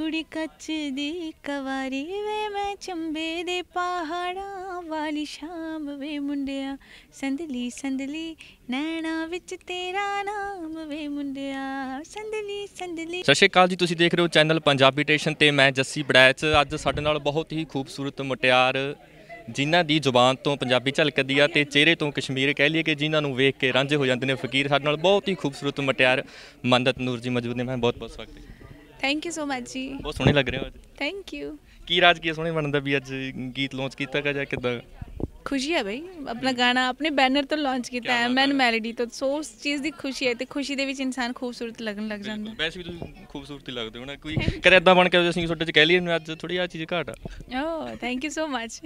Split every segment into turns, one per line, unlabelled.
ਕੁੜੀ ਕੱਚ ਦੀ ਕਵਾਰੀ ਵੇ ਮੈਂ ਚੰਬੇ ਦੇ ਪਹਾੜਾਂ ਵਾਲੀ ਸ਼ਾਮ ਵੇ ਮੁੰਡਿਆ ਸੰਦਲੀ ਸੰਦਲੀ ਨੈਣਾ ਵਿੱਚ ਤੇਰਾ ਨਾਮ
ਵੇ ਮੁੰਡਿਆ ਸੰਦਲੀ ਸੰਦਲੀ ਸਤਿ ਸ਼੍ਰੀ ਅਕਾਲ ਜੀ ਤੁਸੀਂ ਦੇਖ ਰਹੇ ਹੋ ਚੈਨਲ ਪੰਜਾਬੀ ਟੇਸ਼ਨ ਤੇ ਮੈਂ ਜੱਸੀ ਬੜੈਚ ਅੱਜ ਸਾਡੇ ਨਾਲ ਬਹੁਤ ਹੀ ਖੂਬਸੂਰਤ ਮਟਿਆਰ ਜਿਨ੍ਹਾਂ ਦੀ ਜ਼ੁਬਾਨ ਤੋਂ ਪੰਜਾਬੀ ਝਲਕਦੀ ਆ ਤੇ ਚਿਹਰੇ ਤੋਂ ਕਸ਼ਮੀਰ ਕਹਿ ਲਈਏ ਕਿ ਜਿਨ੍ਹਾਂ ਨੂੰ ਵੇਖ ਕੇ ਰਾਂਝੇ ਹੋ ਜਾਂਦੇ ਨੇ ਫਕੀਰ ਸਾਡੇ ਨਾਲ ਬਹੁਤ ਹੀ ਖੂਬਸੂਰਤ ਮਟਿਆਰ ਮੰਦਤ ਨੂਰ ਜੀ ਮੌਜੂਦ ਨੇ ਮੈਂ ਬਹੁਤ ਬਹੁਤ ਸਵਾਗਤ ਹੈ
ਥੈਂਕ ਯੂ ਸੋ ਮਚ ਜੀ
ਬਹੁਤ ਸੋਹਣੇ ਲੱਗ ਰਹੇ ਹੋ ਅੱਜ ਥੈਂਕ ਯੂ ਕੀ ਰਾਜ ਕੀ ਸੋਹਣੇ ਬਣਨ ਦਾ ਵੀ ਅੱਜ ਗੀਤ ਲਾਂਚ ਕੀਤਾ ਕਾ ਜਾਂ ਕਿਦਾਂ
ਖੁਸ਼ੀ ਹੈ ਬਈ ਆਪਣਾ ਗਾਣਾ ਆਪਣੇ ਬੈਨਰ ਤੋਂ ਲਾਂਚ ਕੀਤਾ ਹੈ ਮੈਨ ਮੈਲੋਡੀ ਤੋਂ ਸੋ ਉਸ ਚੀਜ਼ ਦੀ ਖੁਸ਼ੀ ਹੈ ਤੇ ਖੁਸ਼ੀ ਦੇ ਵਿੱਚ ਇਨਸਾਨ ਖੂਬਸੂਰਤ ਲੱਗਣ ਲੱਗ ਜਾਂਦਾ
ਵੈਸੇ ਵੀ ਤੁਸੀਂ ਖੂਬਸੂਰਤੀ ਲੱਗਦੇ ਹੋ ਨਾ ਕੋਈ ਕਰ ਇਦਾਂ ਬਣ ਕੇ ਅਸੀਂ ਤੁਹਾਡੇ ਚ ਕਹਿ ਲਈਏ ਅੱਜ ਥੋੜੀ ਆ ਚੀਜ਼ ਘਾਟ
ਆ oh thank you so much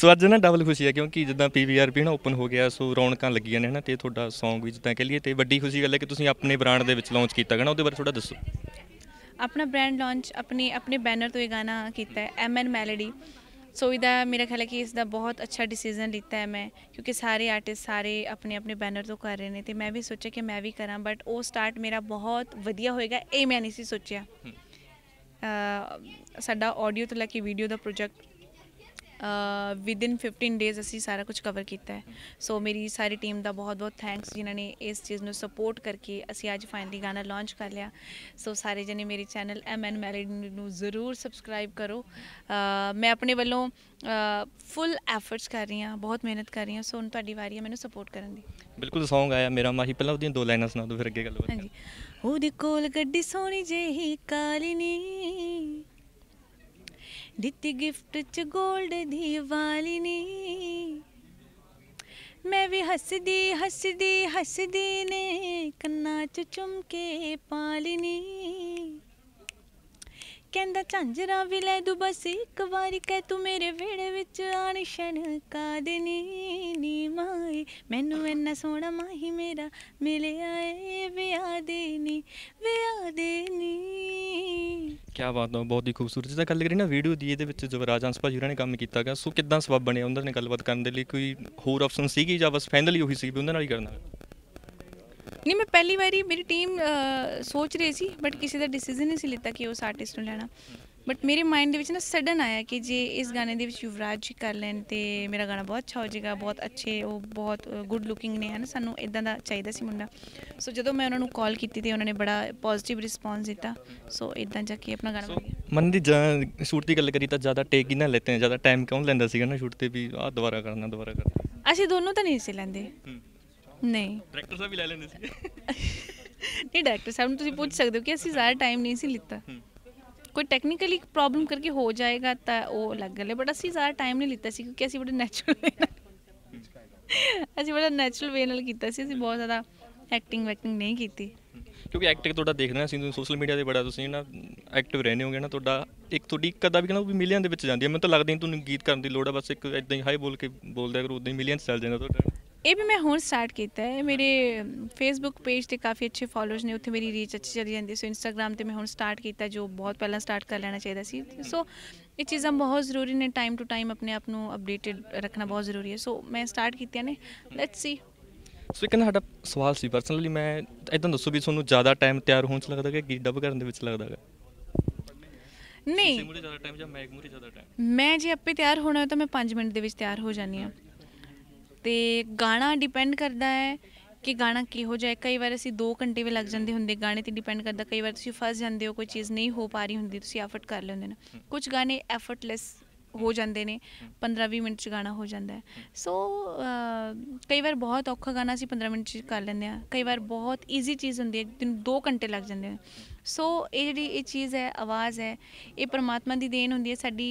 so ਅੱਜ ਨਾ ਡਬਲ ਖੁਸ਼ੀ ਹੈ ਕਿਉਂਕਿ ਜਿੱਦਾਂ ਪੀਵੀਆਰ ਵੀ ਨਾ ਓਪਨ ਹੋ ਗਿਆ ਸੋ ਰੌਣਕਾਂ ਲੱਗੀਆਂ ਨੇ ਹਨਾ ਤੇ ਤੁਹਾਡਾ Song ਵੀ ਜਿੱਦਾਂ ਕਹਿ ਲਈਏ ਤੇ ਵੱਡੀ ਖੁਸ਼ੀ ਗੱਲ ਹੈ ਕਿ ਤੁਸੀਂ ਆਪਣੇ ਬ੍ਰਾਂਡ ਦੇ ਵਿੱਚ ਲਾਂਚ ਕੀਤਾ ਹੈ ਨਾ ਉਹਦੇ ਬਾਰੇ ਥੋੜਾ ਦੱਸੋ
ਆਪਣਾ ਬ੍ਰਾਂਡ ਲਾਂਚ ਆਪਣੇ ਆਪਣੇ ਬੈਨਰ ਤੋਂ ਇਹ ਗਾਣਾ ਕੀਤਾ ਹੈ ਐਮ ਐਨ ਮੈਲੋਡੀ ਸੋ ਇਹਦਾ ਮੇਰਾ ਖਿਆਲ ਹੈ ਕਿ ਇਸ ਦਾ ਬਹੁਤ ਅੱਛਾ ਡਿਸੀਜਨ ਲਿੱਤਾ ਹੈ ਮੈਂ ਕਿਉਂਕਿ ਸਾਰੇ ਆਰਟਿਸਟ ਸਾਰੇ ਆਪਣੇ ਆਪਣੇ ਬੈਨਰ ਤੋਂ ਕਰ ਰਹੇ ਨੇ ਤੇ ਮੈਂ ਵੀ ਸੋਚਿਆ ਕਿ ਮੈਂ ਵੀ ਕਰਾਂ ਬਟ ਉਹ ਸਟਾਰਟ ਮੇਰਾ ਬਹੁਤ ਵਧੀਆ ਹੋਏਗਾ ਇਹ ਮੈਂ ਨਹੀਂ ਸੀ ਸੋਚਿਆ ਸਾਡਾ ਆਡੀਓ ਤੋਂ ਲੈ ਕੇ ਵੀਡੀਓ ਦਾ ਪ੍ਰੋਜੈਕਟ ਵਿਦ ਇਨ 15 ਡੇਜ਼ ਅਸੀਂ ਸਾਰਾ ਕੁਝ ਕਵਰ ਕੀਤਾ ਹੈ ਸੋ ਮੇਰੀ ਸਾਰੀ ਟੀਮ ਦਾ ਬਹੁਤ-ਬਹੁਤ ਥੈਂਕਸ ਜਿਨ੍ਹਾਂ ਨੇ ਇਸ ਚੀਜ਼ ਨੂੰ ਸਪੋਰਟ ਕਰਕੇ ਅਸੀਂ ਅੱਜ ਫਾਈਨਲੀ ਗਾਣਾ ਲਾਂਚ ਕਰ ਲਿਆ ਸੋ ਸਾਰੇ ਜਣੇ ਮੇਰੇ ਚੈਨਲ ਐਮ ਐਨ ਮੈਲਡੀ ਨੂੰ ਜ਼ਰੂਰ ਸਬਸਕ੍ਰਾਈਬ ਕਰੋ ਮੈਂ ਆਪਣੇ ਵੱਲੋਂ ਫੁੱਲ ਐਫਰਟਸ ਕਰ ਰਹੀ ਹਾਂ ਬਹੁਤ ਮਿਹਨਤ ਕਰ ਰਹੀ ਹਾਂ ਸੋ ਹੁਣ ਤੁਹਾਡੀ ਵਾਰੀ ਹੈ ਮੈਨੂੰ ਸਪੋਰਟ ਕਰਨ ਦੀ
ਬਿਲਕੁਲ ਸੌਂਗ ਆਇਆ ਮੇਰਾ ਮਾਹੀ ਪਹਿਲਾਂ ਉਹਦੀਆਂ ਦੋ ਲਾਈਨਾਂ ਸੁਣਾ ਦਿਓ ਫਿਰ ਅੱਗੇ ਗੱਲ
ਹਾਂਜੀ ਉਹਦੇ ਕੋਲ ਗੱਡੀ ਸੋਹਣੀ ਜਿਹੀ ਕਾਲੀ ਨੀ ਦਿੱਤੀ ਗਿਫਟ ਚ 골ਡ ਦੀ ਵਾਲੀ ਨੀ ਮੈਂ ਵੀ ਹੱਸਦੀ ਹੱਸਦੀ ਹੱਸਦੀ ਨੇ ਕੰਨਾਂ ਚ ਚੁੰਮ ਕੇ ਪਾਲਨੀ ਕਹਿੰਦਾ ਝਾਂਜਰਾ ਵੀ ਲੈ ਦੂ ਬਸ ਇੱਕ ਵਾਰੀ ਕਹਿ ਤੂੰ ਮੇਰੇ ਵਿਹੜੇ ਵਿੱਚ ਆਣ ਸ਼ਨ ਕਾਦਨੀ ਮੈਨੂੰ ਇੰਨਾ ਸੋਹਣਾ ਮਾਹੀ ਮੇਰਾ ਮਿਲਿਆ ਏ ਵਿਆਹ ਦੇ ਨੀ ਵਿਆਹ ਦੇ ਨੀ
ਕੀ ਬਾਤ ਹੈ ਬਹੁਤ ਹੀ ਖੂਬਸੂਰਤ ਜਿਹਾ ਗੱਲ ਕਰੀ ਨਾ ਵੀਡੀਓ ਦੀ ਇਹਦੇ ਵਿੱਚ ਜਵਰਾਜ ਹੰਸ ਭਾਜੀ ਉਹਨਾਂ ਨੇ ਕੰਮ ਕੀਤਾ ਗਿਆ ਸੋ ਕਿੱਦਾਂ ਸਬਬ ਬਣਿਆ ਉਹਨਾਂ ਨੇ ਗੱਲਬਾਤ ਕਰਨ ਦੇ ਲਈ ਕੋਈ ਹੋਰ ਆਪਸ਼ਨ ਸੀਗੀ ਜਾਂ ਬਸ ਫਾਈਨਲੀ ਉਹੀ ਸੀ ਵੀ ਉਹਨਾਂ ਨਾਲ ਹੀ ਕਰਨਾ
ਨਹੀਂ ਮੈਂ ਪਹਿਲੀ ਵਾਰੀ ਮੇਰੀ ਟੀਮ ਸੋਚ ਰਹੀ ਸੀ ਬਟ ਕਿਸੇ ਦਾ ਡਿਸੀਜਨ ਨਹੀਂ ਸੀ ਲਿੱਤਾ ਕਿ ਉਸ ਆਰਟਿਸਟ ਨੂੰ ਲੈਣਾ ਬਟ ਮੇਰੇ ਮਾਈਂਡ ਦੇ ਵਿੱਚ ਨਾ ਸਡਨ ਆਇਆ ਕਿ ਜੇ ਇਸ ਗਾਣੇ ਦੇ ਵਿੱਚ ਯੁਵਰਾਜ ਜੀ ਕਰ ਲੈਣ ਤੇ ਮੇਰਾ ਗਾਣਾ ਬਹੁਤ ਅੱਛਾ ਹੋ ਜਾਏਗਾ ਬਹੁਤ ਅੱਛੇ ਉਹ ਬਹੁਤ ਗੁੱਡ ਲੁਕਿੰਗ ਨੇ ਹਨ ਸਾਨੂੰ ਇਦਾਂ ਦਾ ਚਾਹੀਦਾ ਸੀ ਮੁੰਡਾ ਸੋ ਜਦੋਂ ਮੈਂ ਉਹਨਾਂ ਨੂੰ ਕਾਲ ਕੀਤੀ ਤੇ ਉਹਨਾਂ ਨੇ ਬੜਾ ਪੋਜ਼ਿਟਿਵ ਰਿਸਪੌਂਸ ਦਿੱਤਾ ਸੋ ਇਦਾਂ ਜਾ ਕੇ ਆਪਣਾ ਗਾਣਾ ਬਣ
ਮਨ ਦੀ ਸ਼ੂਟ ਦੀ ਗੱਲ ਕਰੀ ਤਾਂ ਜ਼ਿਆਦਾ ਟੇਕ ਹੀ ਨਾ ਲੈਂਦੇ ਨੇ ਜ਼ਿਆਦਾ ਟਾਈਮ ਕਿਉਂ ਲੈਂਦਾ ਸੀਗਾ ਨਾ ਸ਼ੂਟ ਤੇ ਵੀ ਆ ਦੁਬਾਰਾ ਕਰਨਾ ਦੁਬਾਰਾ
ਕਰਨਾ ਅਸੀਂ ਦੋਨੋਂ ਤਾਂ ਨਹੀਂ ਸੀ ਲੈਂਦੇ ਨਹੀਂ
ਡਾਇਰੈਕਟਰ ਸਾਹਿਬ ਵੀ ਲੈ ਲੈਂਦੇ ਸੀ
ਨਹੀਂ ਡਾਇਰੈਕਟਰ ਸਾਹਿਬ ਨੂੰ ਤੁਸੀਂ ਪੁੱਛ ਸਕਦੇ ਹੋ ਕਿ ਅਸੀਂ ਜ਼ਿਆਦਾ ਟਾਈਮ ਨਹੀਂ ਸੀ ਲਿੱਤਾ ਕੋਈ ਟੈਕਨੀਕਲੀ ਪ੍ਰੋਬਲਮ ਕਰਕੇ ਹੋ ਜਾਏਗਾ ਤਾਂ ਉਹ ਅਲੱਗ ਗੱਲ ਹੈ ਬਟ ਅਸੀਂ ਜ਼ਿਆਦਾ ਟਾਈਮ ਨਹੀਂ ਲਿੱਤਾ ਸੀ ਕਿਉਂਕਿ ਅਸੀਂ ਬੜਾ ਨੈਚੁਰਲ ਅਸੀਂ ਬੜਾ ਨੈਚੁਰਲ ਵੇ ਨਾਲ ਕੀਤਾ ਸੀ ਅਸੀਂ ਬਹੁਤ ਜ਼ਿਆਦਾ ਐਕਟਿੰਗ ਵੈਕਟਿੰਗ ਨਹੀਂ ਕੀਤੀ
ਕਿਉਂਕਿ ਐਕਟਿੰਗ ਤੁਹਾਡਾ ਦੇਖਦੇ ਆ ਅਸੀਂ ਸੋਸ਼ਲ ਮੀਡੀਆ ਤੇ ਬੜਾ ਤੁਸੀਂ ਨਾ ਐਕਟਿਵ ਰਹਿੰਦੇ ਹੋਗੇ ਨਾ ਤੁਹਾਡਾ ਇੱਕ ਤੁਹਾਡੀ ਇੱਕ ਅੱਧਾ ਵੀ ਕਹਿੰਦਾ ਵੀ ਮਿਲੀਅਨ ਦੇ ਵਿੱਚ ਜਾਂਦੀ ਹੈ ਮੈਨੂੰ ਤਾਂ ਲੱਗਦਾ ਨਹੀਂ ਤੁਹਾਨੂੰ ਗੀਤ ਕਰਨ ਦੀ ਲੋੜ ਆ ਬਸ ਇੱਕ ਇਦਾਂ ਹੀ ਹਾਈ ਬੋਲ ਕੇ ਬੋਲਦਾ ਕਰੋ ਉਦਾਂ ਹੀ ਮਿਲੀਅਨ ਚੱਲ ਜਾਂਦਾ ਤੁਹਾਡਾ
ਇਹ ਵੀ ਮੈਂ ਹੁਣ ਸਟਾਰਟ ਕੀਤਾ ਹੈ ਮੇਰੇ ਫੇਸਬੁੱਕ ਪੇਜ ਤੇ ਕਾਫੀ ਅੱਛੇ ਫਾਲੋਅਰਸ ਨੇ ਉੱਥੇ ਮੇਰੀ ਰੀਚ ਅੱਛੀ ਚੱਲੀ ਜਾਂਦੀ ਸੋ ਇੰਸਟਾਗ੍ਰam ਤੇ ਮੈਂ ਹੁਣ ਸਟਾਰਟ ਕੀਤਾ ਜੋ ਬਹੁਤ ਪਹਿਲਾਂ ਸਟਾਰਟ ਕਰ ਲੈਣਾ ਚਾਹੀਦਾ ਸੀ ਸੋ ਇਹ ਚੀਜ਼ਾਂ ਬਹੁਤ ਜ਼ਰੂਰੀ ਨੇ ਟਾਈਮ ਟੂ ਟਾਈਮ ਆਪਣੇ ਆਪ ਨੂੰ ਅਪਡੇਟਡ ਰੱਖਣਾ ਬਹੁਤ ਜ਼ਰੂਰੀ ਹੈ ਸੋ ਮੈਂ ਸਟਾਰਟ ਕੀਤੀਆਂ ਨੇ ਲੈਟਸ ਸੀ
ਸੋ ਇੱਕ ਨਾ ਸਾਡਾ ਸਵਾਲ ਸੀ ਪਰਸਨਲੀ ਮੈਂ ਇਦਾਂ ਦੱਸੋ ਵੀ ਤੁਹਾਨੂੰ ਜ਼ਿਆਦਾ ਟਾਈਮ ਤਿਆਰ ਹੋਣ ਚ ਲੱਗਦਾ ਹੈ ਕਿ ਗੀ ਡਬ ਕਰਨ ਦੇ ਵਿੱਚ ਲੱਗਦਾ ਹੈ ਨਹੀਂ ਜ਼ਿਆਦਾ ਟਾਈਮ ਜ਼ਿਆਦਾ ਟਾਈਮ
ਮੈਂ ਜੇ ਆਪੇ ਤਿਆਰ ਹੋਣਾ ਤਾਂ ਮੈਂ 5 ਮਿੰਟ ਦੇ ਵਿੱਚ ਤਿਆਰ ਹੋ ਜਾਨੀ ਆ ਤੇ ਗਾਣਾ ਡਿਪੈਂਡ ਕਰਦਾ ਹੈ ਕਿ ਗਾਣਾ ਕਿਹੋ ਜਿਹਾ ਜਾਏ ਕਈ ਵਾਰ ਅਸੀਂ 2 ਘੰਟੇ ਵੀ ਲੱਗ ਜਾਂਦੇ ਹੁੰਦੇ ਗਾਣੇ ਤੇ ਡਿਪੈਂਡ ਕਰਦਾ ਕਈ ਵਾਰ ਤੁਸੀਂ ਫਸ ਜਾਂਦੇ ਹੋ ਕੋਈ ਚੀਜ਼ ਨਹੀਂ ਹੋ ਪਾ ਰਹੀ ਹੁੰਦੀ ਤੁਸੀਂ ਐਫਰਟ ਕਰ ਲੈਂਦੇ ਨਾ ਕੁਝ ਗਾਣੇ ਐਫਰਟਲੈਸ ਹੋ ਜਾਂਦੇ ਨੇ 15-20 ਮਿੰਟ ਚ ਗਾਣਾ ਹੋ ਜਾਂਦਾ ਹੈ ਸੋ ਕਈ ਵਾਰ ਬਹੁਤ ਔਖਾ ਗਾਣਾ ਅਸੀਂ 15 ਮਿੰਟ ਚ ਕਰ ਲੈਂਦੇ ਆ ਕਈ ਵਾਰ ਬਹੁਤ ਈਜ਼ੀ ਚੀਜ਼ ਹੁੰਦੀ ਹੈ ਦਿਨ 2 ਘੰਟੇ ਲੱਗ ਜਾਂਦੇ ਨੇ ਸੋ ਇਹ ਜਿਹੜੀ ਇਹ ਚੀਜ਼ ਹੈ ਆਵਾਜ਼ ਹੈ ਇਹ ਪਰਮਾਤਮਾ ਦੀ ਦੇਣ ਹੁੰਦੀ ਹੈ ਸਾਡੀ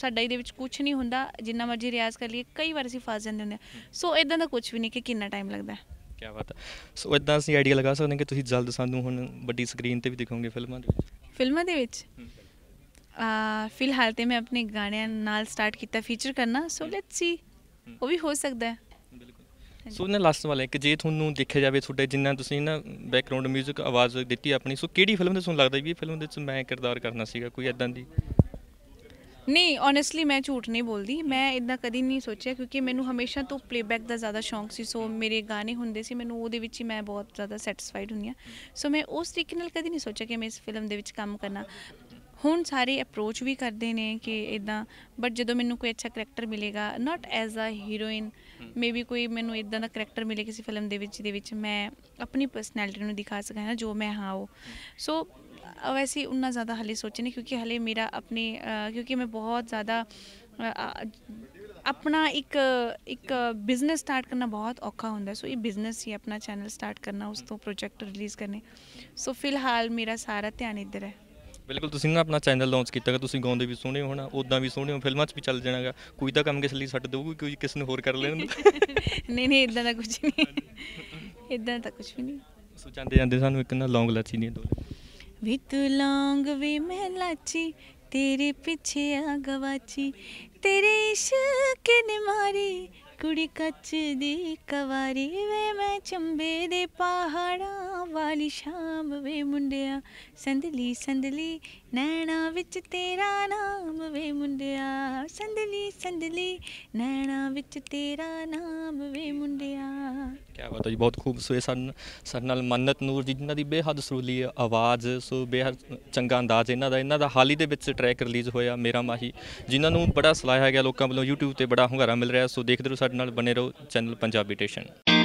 ਸਾਡਾ ਇਹਦੇ ਵਿੱਚ ਕੁਝ ਨਹੀਂ ਹੁੰਦਾ ਜਿੰਨਾ ਮਰਜ਼ੀ ਰਿਆਜ਼ ਕਰ ਲਈਏ ਕਈ ਵਾਰ ਅਸੀਂ ਫਸ ਜਾਂਦੇ ਹੁੰਦੇ ਸੋ ਇਦਾਂ ਦਾ ਕੁਝ ਵੀ ਨਹੀਂ ਕਿ ਕਿੰਨਾ ਟਾਈਮ ਲੱਗਦਾ
ਕੀ ਬਾਤ ਹੈ ਸੋ ਇਦਾਂ ਅਸੀਂ ਆਈਡੀਆ ਲਗਾ ਸਕਦੇ ਹਾਂ ਕਿ ਤੁਸੀਂ ਜਲਦ ਸਾਨੂੰ ਹੁਣ ਵੱਡੀ ਸਕਰੀਨ ਤੇ ਵੀ ਦਿਖੋਗੇ ਫਿਲਮਾਂ ਦੇ ਵਿੱਚ
ਫਿਲਮਾਂ ਦੇ ਵਿੱਚ ਆ ਫਿਲਹਾਲ ਤੇ ਮੈਂ ਆਪਣੇ ਗਾਣਿਆਂ ਨਾਲ ਸਟਾਰਟ ਕੀਤਾ ਫੀਚਰ ਕਰਨਾ ਸੋ ਲੈਟਸ ਸੀ ਉਹ ਵੀ ਹੋ ਸਕਦਾ ਹੈ
ਸੋ ਨੇ ਲਾਸਟ ਵਾਲੇ ਕਿ ਜੇ ਤੁਹਾਨੂੰ ਦੇਖਿਆ ਜਾਵੇ ਤੁਹਾਡੇ ਜਿੰਨਾ ਤੁਸੀਂ ਨਾ ਬੈਕਗ੍ਰਾਉਂਡ 뮤직 ਆਵਾਜ਼ ਦਿੱਤੀ ਆਪਣੀ ਸੋ ਕਿਹੜੀ ਫਿਲਮ ਤੇ ਸੁਣ ਲੱਗਦਾ ਵੀ ਇਹ ਫਿਲਮ ਦੇ ਵਿੱਚ ਮੈਂ ਕਿਰਦਾਰ ਕਰਨਾ ਸੀਗਾ ਕੋਈ ਐਦਾਂ ਦੀ
ਨਹੀਂ ਓਨੈਸਟਲੀ ਮੈਂ ਝੂਠ ਨਹੀਂ ਬੋਲਦੀ ਮੈਂ ਇਦਾਂ ਕਦੀ ਨਹੀਂ ਸੋਚਿਆ ਕਿਉਂਕਿ ਮੈਨੂੰ ਹਮੇਸ਼ਾ ਤੋਂ ਪਲੇਬੈਕ ਦਾ ਜ਼ਿਆਦਾ ਸ਼ੌਂਕ ਸੀ ਸੋ ਮੇਰੇ ਗਾਣੇ ਹੁੰਦੇ ਸੀ ਮੈਨੂੰ ਉਹਦੇ ਵਿੱਚ ਹੀ ਮੈਂ ਬਹੁਤ ਜ਼ਿਆਦਾ ਸੈਟੀਸਫਾਈਡ ਹੁੰਦੀ ਆ ਸੋ ਮੈਂ ਉਸ ਤਰੀਕੇ ਨਾਲ ਕਦੀ ਨਹੀਂ ਸੋਚਿਆ ਕਿ ਮੈਂ ਇਸ ਫਿਲਮ ਦੇ ਵਿੱਚ ਕੰਮ ਕਰਨਾ ਹੁਣ ਸਾਰੇ ਅਪਰੋਚ ਵੀ ਕਰਦੇ ਨੇ ਕਿ ਇਦਾਂ ਬਟ ਜਦੋਂ ਮੈਨੂੰ ਕੋਈ ਅੱਛਾ ਕੈਰੈਕਟਰ ਮਿਲੇਗਾ not as a heroine maybe ਕੋਈ ਮੈਨੂੰ ਇਦਾਂ ਦਾ ਕੈਰੈਕਟਰ ਮਿਲੇ ਕਿਸੇ ਫਿਲਮ ਦੇ ਵਿੱਚ ਦੇ ਵਿੱਚ ਮੈਂ ਆਪਣੀ ਪਰਸਨੈਲਿਟੀ ਨੂੰ ਦਿਖਾ ਸਕਾਂ ਜੋ ਮੈਂ ਹਾਂ ਉਹ ਸੋ ਵੈਸੀ ਉਨਾ ਜ਼ਿਆਦਾ ਹਲੇ ਸੋਚ ਨਹੀਂ ਕਿਉਂਕਿ ਹਲੇ ਮੇਰਾ ਆਪਣੇ ਕਿਉਂਕਿ ਮੈਂ ਬਹੁਤ ਜ਼ਿਆਦਾ ਆਪਣਾ ਇੱਕ ਇੱਕ ਬਿਜ਼ਨਸ ਸਟਾਰਟ ਕਰਨਾ ਬਹੁਤ ਔਖਾ ਹੁੰਦਾ ਸੋ ਇਹ ਬਿਜ਼ਨਸ ਹੀ ਆਪਣਾ ਚੈਨਲ ਸਟਾਰਟ ਕਰਨਾ ਉਸ ਤੋਂ ਪ੍ਰੋਜੈਕਟ ਰਿਲੀਜ਼ ਕਰਨੇ ਸੋ ਫਿਲਹਾਲ ਮੇਰਾ ਸਾਰਾ ਧਿਆਨ ਇੱਧਰ ਹੈ
ਬਿਲਕੁਲ ਤੁਸੀਂ ਨਾ ਆਪਣਾ ਚੈਨਲ ਲਾਂਚ ਕੀਤਾ ਕਿ ਤੁਸੀਂ ਗਾਉਂਦੇ ਵੀ ਸੋਹਣੇ ਹੋਣਾ ਉਦਾਂ ਵੀ ਸੋਹਣੇ ਹੋ ਫਿਲਮਾਂ 'ਚ ਵੀ ਚੱਲ ਜਾਣਾਗਾ ਕੋਈ ਤਾਂ ਕੰਮ ਕਿਸ ਲਈ ਛੱਡ ਦੇਊਗਾ ਕੋਈ ਕਿਸ ਨੂੰ ਹੋਰ ਕਰ ਲੈਣ
ਨਹੀਂ ਨਹੀਂ ਇਦਾਂ ਦਾ ਕੁਝ ਨਹੀਂ ਇਦਾਂ ਤਾਂ ਕੁਝ ਵੀ ਨਹੀਂ
ਸੋ ਜਾਂਦੇ ਜਾਂਦੇ ਸਾਨੂੰ ਇੱਕ ਨਾ ਲੌਂਗ ਲੱਚੀ ਨਹੀਂ ਦੋਲੇ
ਵੇ ਤੂੰ ਲੌਂਗ ਵੀ ਮੈਂ ਲਾਚੀ ਤੇਰੇ ਪਿੱਛੇ ਆ ਗਵਾਚੀ ਤੇਰੇ ਇਸ਼ਕ ਨੇ ਮਾਰੀ ਕੁੜੀ ਕੱਚ ਦੀ ਕਵਾਰੀ ਵੇ ਮੈਂ ਚੰਬੇ ਦੇ ਪਹਾੜਾਂ ਵਾਲੀ ਸ਼ਾਮ ਵੇ ਮੁੰਡਿਆ ਸੰਦਲੀ ਸੰਦਲੀ ਨੈਣਾ ਵਿੱਚ ਤੇਰਾ ਨਾਮ ਵੇ ਮੁੰਡਿਆ ਸੰਦਲੀ ਸੰਦਲੀ ਨੈਣਾ ਵਿੱਚ ਤੇਰਾ ਨਾਮ ਵੇ ਮੁੰਡਿਆ
ਕੀ ਬਾਤ ਹੈ ਜੀ ਬਹੁਤ ਖੂਬ ਸੋਏ ਸਨ ਨਾਲ ਮੰਨਤ ਨੂਰ ਜੀ ਜਿਨ੍ਹਾਂ ਦੀ ਬੇਹੱਦ ਸਰੂਲੀ ਆਵਾਜ਼ ਸੋ ਬੇਹੱਦ ਚੰਗਾ ਅੰਦਾਜ਼ ਇਹਨਾਂ ਦਾ ਇਹਨਾਂ ਦਾ ਹਾਲ ਹੀ ਦੇ ਵਿੱਚ ਟਰੈਕ ਰਿਲੀਜ਼ ਹੋਇਆ ਮੇਰਾ ਮਾਹੀ ਜਿਨ੍ਹਾਂ ਨੂੰ ਬੜਾ ਸਲਾਹਿਆ ਗਿਆ ਲੋਕਾਂ ਵੱਲੋਂ YouTube ਤੇ ਬੜਾ ਹੁੰਗਾਰਾ ਮਿਲ ਰਿਹਾ ਸੋ ਦੇਖਦੇ ਰਹੋ ਸਾਡੇ ਨਾਲ ਬਨੇ ਰਹੋ ਚੈਨਲ ਪੰਜਾਬੀ ਟੇਸ਼ਨ